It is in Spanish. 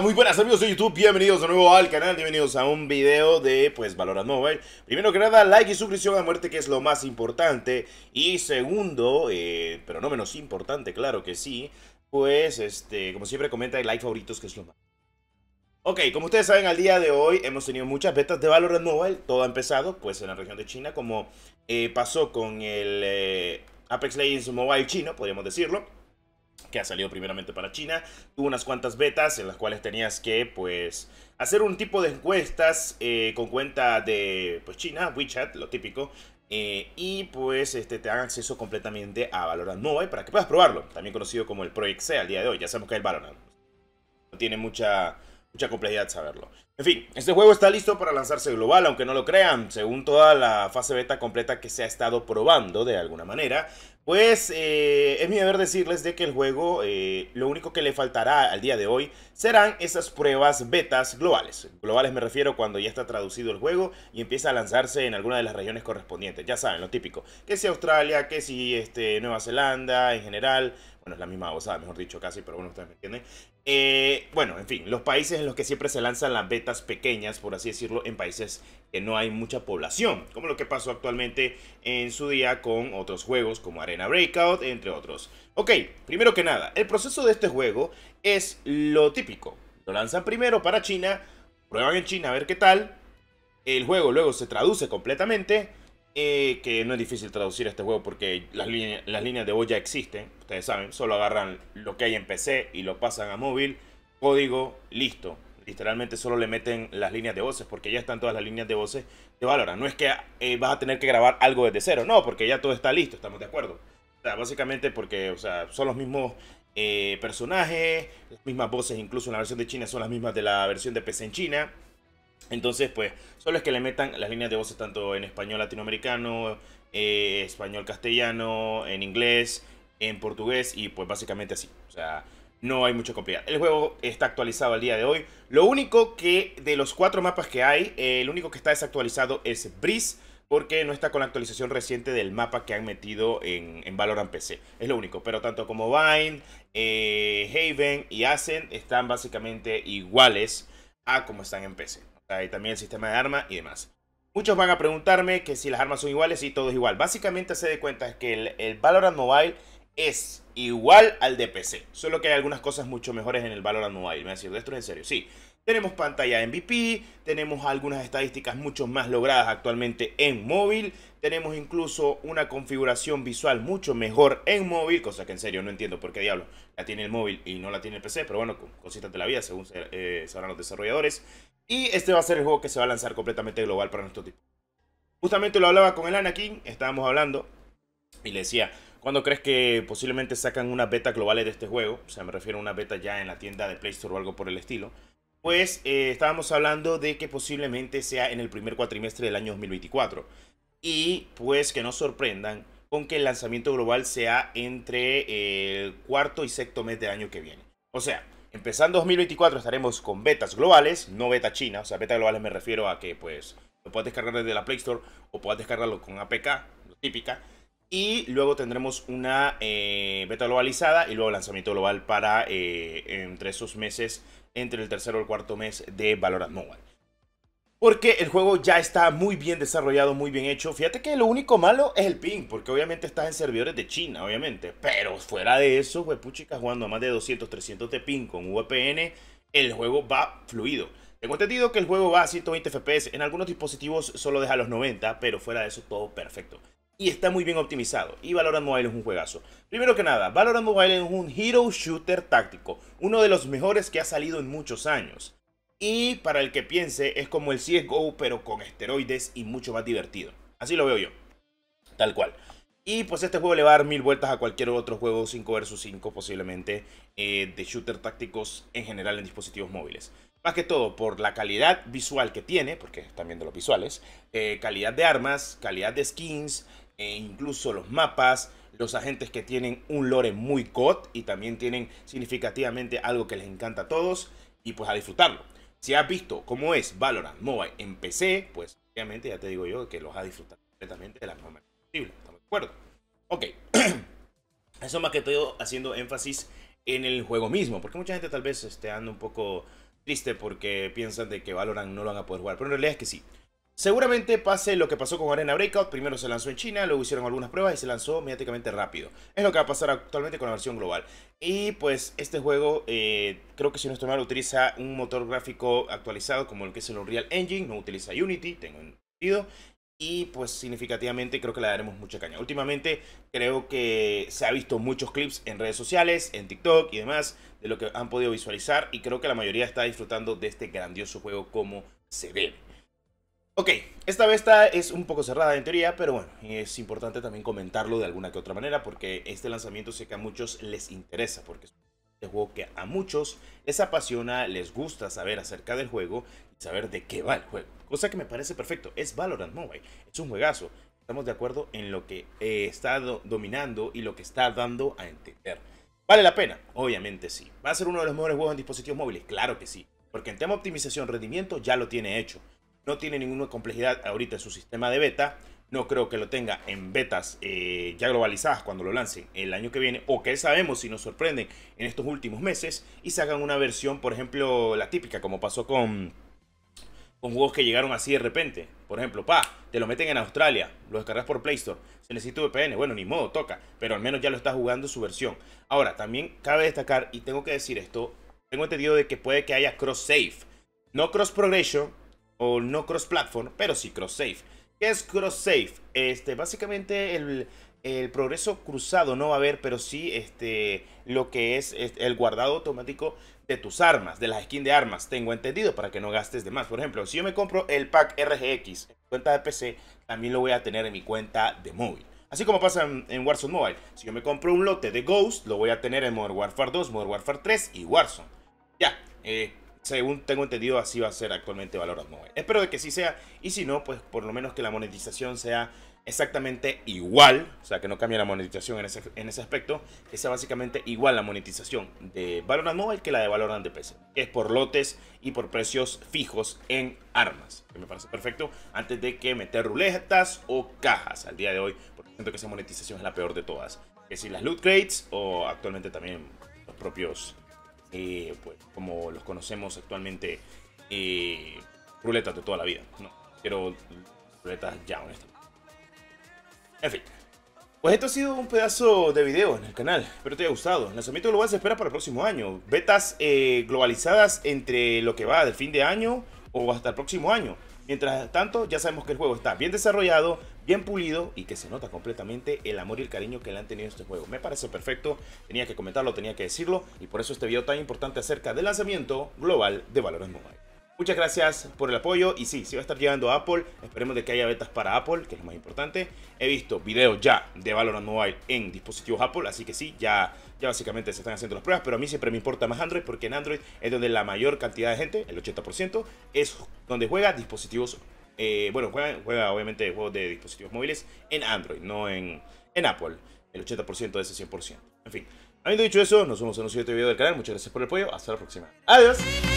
muy buenas amigos de YouTube, bienvenidos de nuevo al canal, bienvenidos a un video de pues Valorant Mobile Primero que nada, like y suscripción a muerte que es lo más importante Y segundo, eh, pero no menos importante, claro que sí Pues, este, como siempre comenta, el like favoritos que es lo más Ok, como ustedes saben, al día de hoy hemos tenido muchas betas de Valorant Mobile Todo ha empezado pues en la región de China como eh, pasó con el eh, Apex Legends Mobile chino, podríamos decirlo que ha salido primeramente para China. Tuvo unas cuantas betas en las cuales tenías que, pues, hacer un tipo de encuestas eh, con cuenta de, pues, China, WeChat, lo típico. Eh, y pues este, te dan acceso completamente a Valorant Mobile para que puedas probarlo, también conocido como el Project C al día de hoy. Ya sabemos que el Valorant. No tiene mucha mucha complejidad saberlo. En fin, este juego está listo para lanzarse global, aunque no lo crean, según toda la fase beta completa que se ha estado probando de alguna manera, pues eh, es mi deber decirles de que el juego, eh, lo único que le faltará al día de hoy serán esas pruebas betas globales. Globales me refiero cuando ya está traducido el juego y empieza a lanzarse en alguna de las regiones correspondientes, ya saben, lo típico, que si Australia, que si este, Nueva Zelanda en general, bueno, es la misma cosa mejor dicho, casi, pero bueno, ustedes me entienden. Eh, bueno, en fin, los países en los que siempre se lanzan las betas pequeñas, por así decirlo, en países que no hay mucha población, como lo que pasó actualmente en su día con otros juegos como Arena Breakout, entre otros. Ok, primero que nada, el proceso de este juego es lo típico. Lo lanzan primero para China, prueban en China a ver qué tal, el juego luego se traduce completamente eh, que no es difícil traducir este juego porque las, líneas, de voz ya existen, ustedes saben, solo agarran lo que hay en PC y lo pasan a móvil, código, listo. Literalmente solo le meten las líneas de voces porque ya están todas las líneas de voces de Valorant. No es que eh, vas a tener que grabar algo desde cero, no, porque ya todo está listo, estamos de acuerdo. básicamente porque o sea, son los mismos eh, personajes, las mismas voces, incluso en la versión de China son las mismas de la versión de PC en China. Entonces, pues, solo es que le metan las líneas de voces tanto en español latinoamericano, eh, español castellano, en inglés, en portugués y pues básicamente así. O sea, no hay mucha complicidad. El juego está actualizado al día de hoy. Lo único que de los cuatro mapas que hay, el único que está desactualizado es Breeze. Porque no está con la actualización reciente del mapa que han metido en, en Valorant PC. Es lo único. Pero tanto como Vine, eh, Haven y Ascent están básicamente iguales a como están en PC. Hay también el sistema de arma y demás. Muchos van a preguntarme que si las armas son iguales y todo es igual. Básicamente se de cuenta que el, el Valorant Mobile es igual al de PC. Solo que hay algunas cosas mucho mejores en el Valorant Mobile. Me voy a decir, esto es en serio. Sí, tenemos pantalla MVP, tenemos algunas estadísticas mucho más logradas actualmente en móvil, tenemos incluso una configuración visual mucho mejor en móvil, cosa que en serio no entiendo por qué diablo la tiene el móvil y no la tiene el PC, pero bueno, cositas la vida según eh, sabrán los desarrolladores. Y este va a ser el juego que se va a lanzar completamente global para nuestro tipo. Justamente lo hablaba con el Anakin, estábamos hablando y le decía, ¿Cuándo crees que posiblemente sacan unas beta globales de este juego? O sea, me refiero a una beta ya en la tienda de Play Store o algo por el estilo pues eh, estábamos hablando de que posiblemente sea en el primer cuatrimestre del año 2024. Y pues que no sorprendan con que el lanzamiento global sea entre eh, el cuarto y sexto mes del año que viene. O sea, empezando 2024 estaremos con betas globales, no beta china. O sea, beta globales me refiero a que pues lo puedas descargar desde la Play Store o puedas descargarlo con APK, típica. Y luego tendremos una eh, beta globalizada y luego lanzamiento global para eh, entre esos meses, entre el tercero y el cuarto mes de Valorant Mobile. Porque el juego ya está muy bien desarrollado, muy bien hecho. Fíjate que lo único malo es el ping, porque obviamente estás en servidores de China, obviamente. Pero fuera de eso, puchica jugando a más de 200, 300 de ping con VPN, el juego va fluido. Tengo entendido que el juego va a 120 FPS. En algunos dispositivos solo deja los 90, pero fuera de eso todo perfecto y está muy bien optimizado. Y Valorant Mobile es un juegazo. Primero que nada, Valorant Mobile es un hero shooter táctico, uno de los mejores que ha salido en muchos años. Y para el que piense, es como el CSGO, pero con esteroides y mucho más divertido. Así lo veo yo. Tal cual. Y pues este juego le va a dar mil vueltas a cualquier otro juego 5 vs 5 posiblemente eh, de shooter tácticos en general en dispositivos móviles. Más que todo por la calidad visual que tiene, porque están viendo los visuales, eh, calidad de armas, calidad de skins, e incluso los mapas, los agentes que tienen un lore muy cot y también tienen significativamente algo que les encanta a todos y pues a disfrutarlo. Si has visto cómo es Valorant Mobile en PC, pues obviamente ya te digo yo que los a disfrutado completamente de la mejor manera posible. ¿Estamos de acuerdo? Ok. Eso más que estoy haciendo énfasis en el juego mismo, porque mucha gente tal vez esté ando un poco triste porque piensan de que Valorant no lo van a poder jugar, pero en realidad es que sí. Seguramente pase lo que pasó con Arena Breakout, primero se lanzó en China, luego hicieron algunas pruebas y se lanzó mediáticamente rápido. Es lo que va a pasar actualmente con la versión global. Y pues este juego, eh, creo que si no estoy mal, utiliza un motor gráfico actualizado como el que es el Unreal Engine, no utiliza Unity, tengo entendido. Y pues significativamente creo que le daremos mucha caña. Últimamente creo que se ha visto muchos clips en redes sociales, en TikTok y demás, de lo que han podido visualizar. Y creo que la mayoría está disfrutando de este grandioso juego como se ve Ok, esta beta es un poco cerrada en teoría, pero bueno, es importante también comentarlo de alguna que otra manera porque este lanzamiento sé que a muchos les interesa, porque es un juego que a muchos les apasiona, les gusta saber acerca del juego y saber de qué va el juego. Cosa que me parece perfecto, es Valorant Mobile, es un juegazo. Estamos de acuerdo en lo que eh, está dominando y lo que está dando a entender. ¿Vale la pena? Obviamente sí. ¿Va a ser uno de los mejores juegos en dispositivos móviles? Claro que sí. Porque en tema optimización, rendimiento ya lo tiene hecho. No tiene ninguna complejidad ahorita en su sistema de beta. No creo que lo tenga en betas eh, ya globalizadas cuando lo lancen el año que viene. O que sabemos si nos sorprenden en estos últimos meses y sacan una versión, por ejemplo, la típica, como pasó con, con juegos que llegaron así de repente. Por ejemplo, pa, te lo meten en Australia, lo descargas por Play Store, se necesita VPN, bueno, ni modo, toca, pero al menos ya lo estás jugando su versión. Ahora, también cabe destacar, y tengo que decir esto, tengo entendido de que puede que haya cross save. No cross progression, o no cross-platform, pero sí cross safe ¿Qué es cross safe Este, básicamente el, progreso cruzado no va a haber, pero sí este, lo que es, el guardado automático de tus armas, de las skins de armas, tengo entendido, para que no gastes de más. Por ejemplo, si yo me compro el pack RGX en cuenta de PC, también lo voy a tener en mi cuenta de móvil. Así como pasa en, en Warzone Mobile. Si yo me compro un lote de Ghost, lo voy a tener en Modern Warfare 2, Modern Warfare 3 y Warzone. Ya, eh, según tengo entendido, así va a ser actualmente Valorant Mobile. Espero de que sí sea, y si no, pues por lo menos que la monetización sea exactamente igual, o sea, que no cambie la monetización en ese, en ese aspecto, que sea básicamente igual la monetización de Valorant Mobile que la de Valorant de PC, es por lotes y por precios fijos en armas, que me parece perfecto, antes de que meter ruletas o cajas al día de hoy, porque siento que esa monetización es la peor de todas, que si las loot crates o actualmente también los propios eh, pues, como los conocemos actualmente, eh, ruletas de toda la vida. No, ruletas ya, honestamente. En fin. Pues esto ha sido un pedazo de video en el canal, espero te haya gustado. El lanzamiento global se espera para el próximo año. Betas eh, globalizadas entre lo que va del fin de año o hasta el próximo año. Mientras tanto, ya sabemos que el juego está bien desarrollado, bien pulido y que se nota completamente el amor y el cariño que le han tenido a este juego. Me parece perfecto, tenía que comentarlo, tenía que decirlo y por eso este video tan importante acerca del lanzamiento global de Valores Mobile. Muchas gracias por el apoyo y sí, se va a estar llegando a Apple. Esperemos de que haya betas para Apple, que es lo más importante. He visto videos ya de Valorant Mobile en dispositivos Apple, así que sí, ya, ya básicamente se están haciendo las pruebas, pero a mí siempre me importa más Android porque en Android es donde la mayor cantidad de gente, el 80%, es donde juega dispositivos, eh, bueno, juega, obviamente juegos de dispositivos móviles en Android, no en, en Apple, el 80% de ese 100%. En fin, habiendo dicho eso, nos vemos en un siguiente video del canal, muchas gracias por el apoyo, hasta la próxima. Adiós.